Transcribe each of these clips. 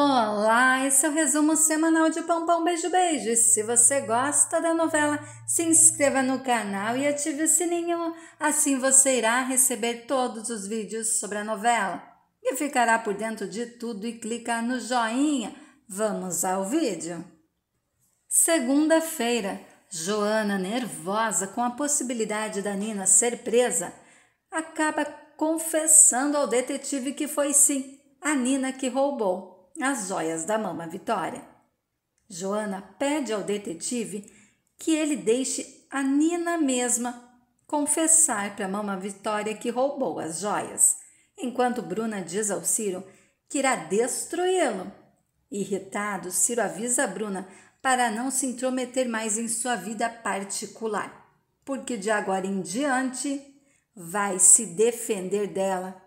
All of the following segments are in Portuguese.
Olá, esse é o resumo semanal de Pão Pão Beijo Beijo. E se você gosta da novela, se inscreva no canal e ative o sininho. Assim você irá receber todos os vídeos sobre a novela e ficará por dentro de tudo e clica no joinha. Vamos ao vídeo. Segunda-feira, Joana, nervosa com a possibilidade da Nina ser presa, acaba confessando ao detetive que foi sim a Nina que roubou as joias da mama Vitória. Joana pede ao detetive que ele deixe a Nina mesma confessar para a mama Vitória que roubou as joias, enquanto Bruna diz ao Ciro que irá destruí-lo. Irritado, Ciro avisa Bruna para não se intrometer mais em sua vida particular, porque de agora em diante vai se defender dela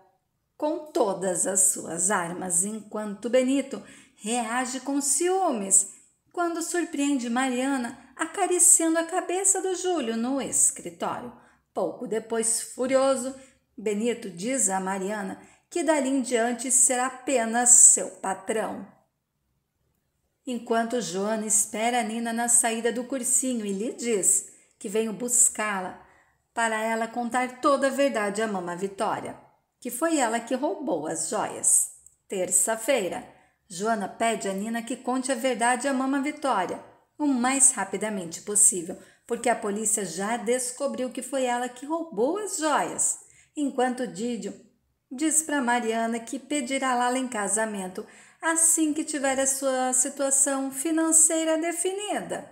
com todas as suas armas, enquanto Benito reage com ciúmes quando surpreende Mariana acariciando a cabeça do Júlio no escritório. Pouco depois, furioso, Benito diz a Mariana que dali em diante será apenas seu patrão. Enquanto Joana espera Nina na saída do cursinho e lhe diz que venho buscá-la para ela contar toda a verdade à mama Vitória que foi ela que roubou as joias. Terça-feira, Joana pede a Nina que conte a verdade à mama Vitória o mais rapidamente possível, porque a polícia já descobriu que foi ela que roubou as joias. Enquanto Didio diz para Mariana que pedirá Lala em casamento assim que tiver a sua situação financeira definida.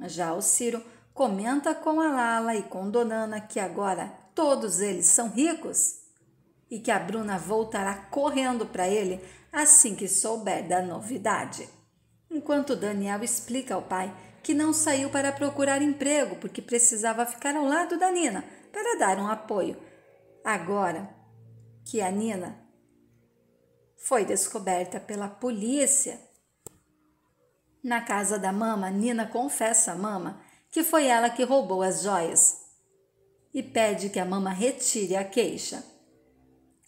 Já o Ciro comenta com a Lala e com Donana que agora todos eles são ricos e que a Bruna voltará correndo para ele assim que souber da novidade. Enquanto Daniel explica ao pai que não saiu para procurar emprego porque precisava ficar ao lado da Nina para dar um apoio. Agora que a Nina foi descoberta pela polícia. Na casa da mama, Nina confessa à mama que foi ela que roubou as joias e pede que a mama retire a queixa.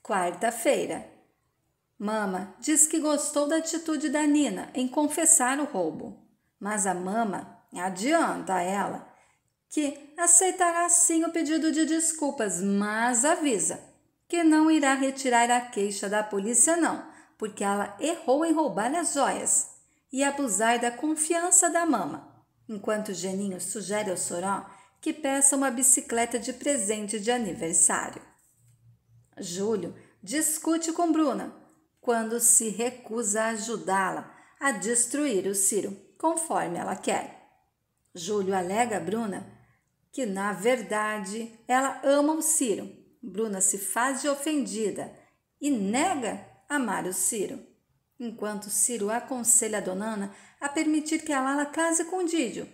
Quarta-feira. Mama diz que gostou da atitude da Nina em confessar o roubo, mas a Mama adianta a ela que aceitará sim o pedido de desculpas, mas avisa que não irá retirar a queixa da polícia, não, porque ela errou em roubar as joias e abusar da confiança da Mama, enquanto Geninho sugere ao Soró que peça uma bicicleta de presente de aniversário. Júlio discute com Bruna quando se recusa a ajudá-la a destruir o Ciro, conforme ela quer. Júlio alega a Bruna que, na verdade, ela ama o Ciro. Bruna se faz de ofendida e nega amar o Ciro. Enquanto Ciro aconselha a Donana a permitir que a Lala case com Didio,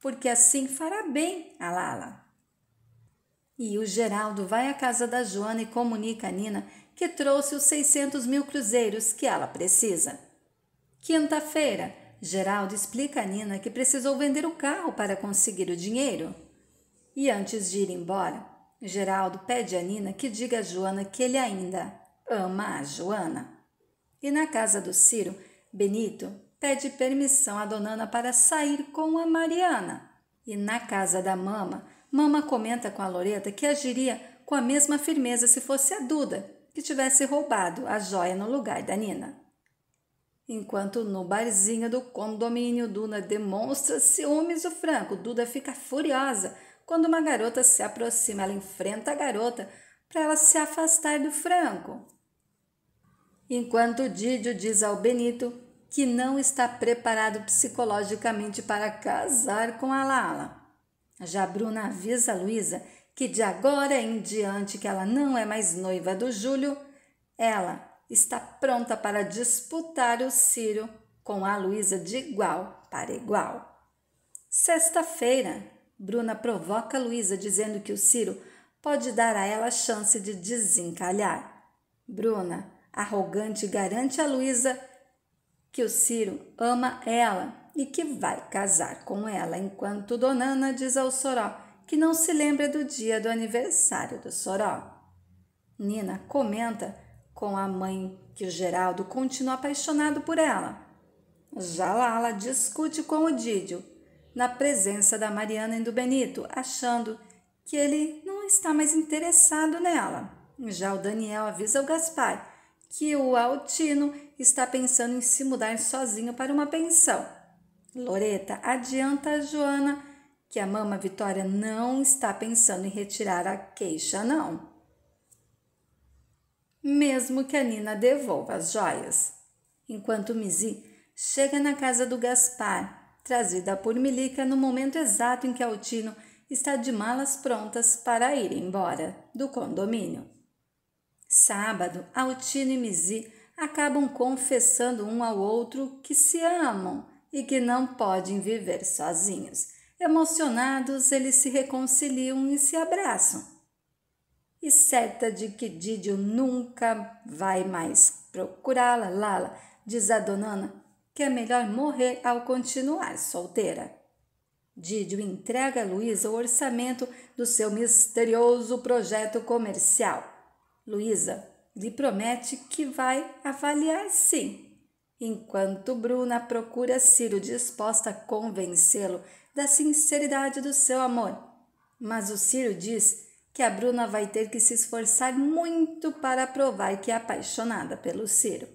porque assim fará bem a Lala. E o Geraldo vai à casa da Joana e comunica a Nina que trouxe os 600 mil cruzeiros que ela precisa. Quinta-feira, Geraldo explica a Nina que precisou vender o carro para conseguir o dinheiro. E antes de ir embora, Geraldo pede a Nina que diga a Joana que ele ainda ama a Joana. E na casa do Ciro, Benito pede permissão a Donana para sair com a Mariana. E na casa da mama, Mama comenta com a Loreta que agiria com a mesma firmeza se fosse a Duda que tivesse roubado a joia no lugar da Nina. Enquanto no barzinho do condomínio Duna demonstra ciúmes do Franco, Duda fica furiosa quando uma garota se aproxima. Ela enfrenta a garota para ela se afastar do Franco. Enquanto Didio diz ao Benito que não está preparado psicologicamente para casar com a Lala. Já Bruna avisa a Luísa que de agora em diante que ela não é mais noiva do Júlio, ela está pronta para disputar o Ciro com a Luísa de igual para igual. Sexta-feira, Bruna provoca Luísa dizendo que o Ciro pode dar a ela a chance de desencalhar. Bruna, arrogante, garante a Luísa que o Ciro ama ela e que vai casar com ela, enquanto Donana diz ao Soró que não se lembra do dia do aniversário do Soró. Nina comenta com a mãe que o Geraldo continua apaixonado por ela. Já Lala discute com o Didio, na presença da Mariana e do Benito, achando que ele não está mais interessado nela. Já o Daniel avisa o Gaspar que o Altino está pensando em se mudar sozinho para uma pensão Loreta adianta a Joana que a mama Vitória não está pensando em retirar a queixa, não. Mesmo que a Nina devolva as joias. Enquanto Mizi chega na casa do Gaspar, trazida por Milica no momento exato em que Altino está de malas prontas para ir embora do condomínio. Sábado, Altino e Mizi acabam confessando um ao outro que se amam e que não podem viver sozinhos. Emocionados, eles se reconciliam e se abraçam. E certa de que Didio nunca vai mais procurá-la, Lala diz a dona Ana que é melhor morrer ao continuar solteira. Didio entrega a Luísa o orçamento do seu misterioso projeto comercial. Luísa lhe promete que vai avaliar sim enquanto Bruna procura Ciro disposta a convencê-lo da sinceridade do seu amor. Mas o Ciro diz que a Bruna vai ter que se esforçar muito para provar que é apaixonada pelo Ciro.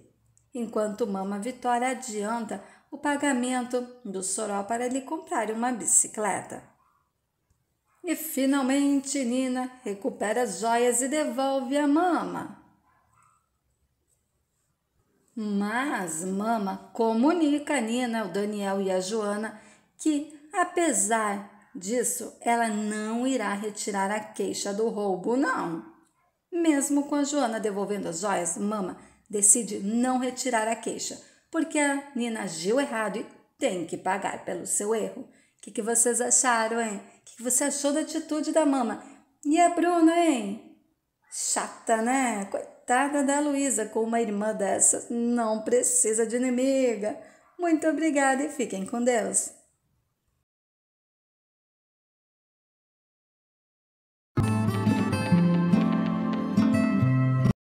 Enquanto Mama Vitória adianta o pagamento do Soró para lhe comprar uma bicicleta. E finalmente Nina recupera as joias e devolve a mama. Mas Mama comunica a Nina, o Daniel e a Joana que, apesar disso, ela não irá retirar a queixa do roubo, não. Mesmo com a Joana devolvendo as joias, Mama decide não retirar a queixa, porque a Nina agiu errado e tem que pagar pelo seu erro. O que, que, vocês acharam, hein? O que, que você achou da atitude da Mama? E a Bruna, hein? Chata, né? Coitada coitada da Luísa com uma irmã dessa não precisa de inimiga. Muito obrigada e fiquem com Deus.